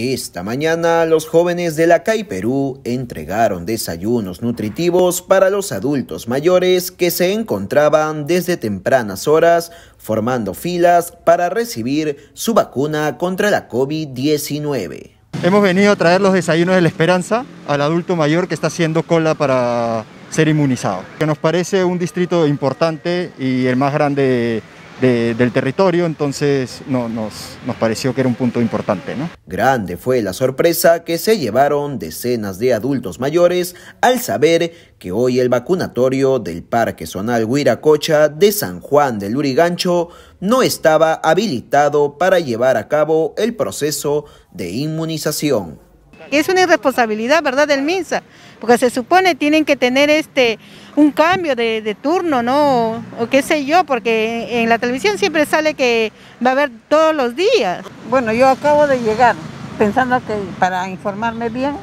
Esta mañana los jóvenes de la CAI Perú entregaron desayunos nutritivos para los adultos mayores que se encontraban desde tempranas horas formando filas para recibir su vacuna contra la COVID-19. Hemos venido a traer los desayunos de la esperanza al adulto mayor que está haciendo cola para ser inmunizado, que nos parece un distrito importante y el más grande del territorio, entonces no, nos, nos pareció que era un punto importante. ¿no? Grande fue la sorpresa que se llevaron decenas de adultos mayores al saber que hoy el vacunatorio del Parque Zonal Huiracocha de San Juan del Urigancho no estaba habilitado para llevar a cabo el proceso de inmunización. Es una irresponsabilidad, ¿verdad?, del MINSA, porque se supone tienen que tener este un cambio de, turno, ¿no? O, qué sé yo, porque en la televisión siempre sale que va a haber todos los días. Bueno, yo acabo de llegar pensando que para informarme bien,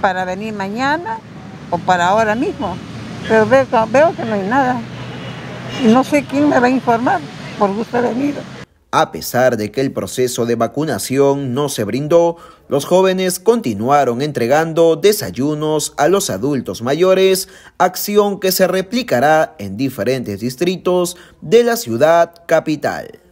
para venir mañana o para ahora mismo, pero veo, veo que no hay nada. Y no sé quién me va a informar por gusto de mí. A pesar de que el proceso de vacunación no se brindó, los jóvenes continuaron entregando desayunos a los adultos mayores, acción que se replicará en diferentes distritos de la ciudad capital.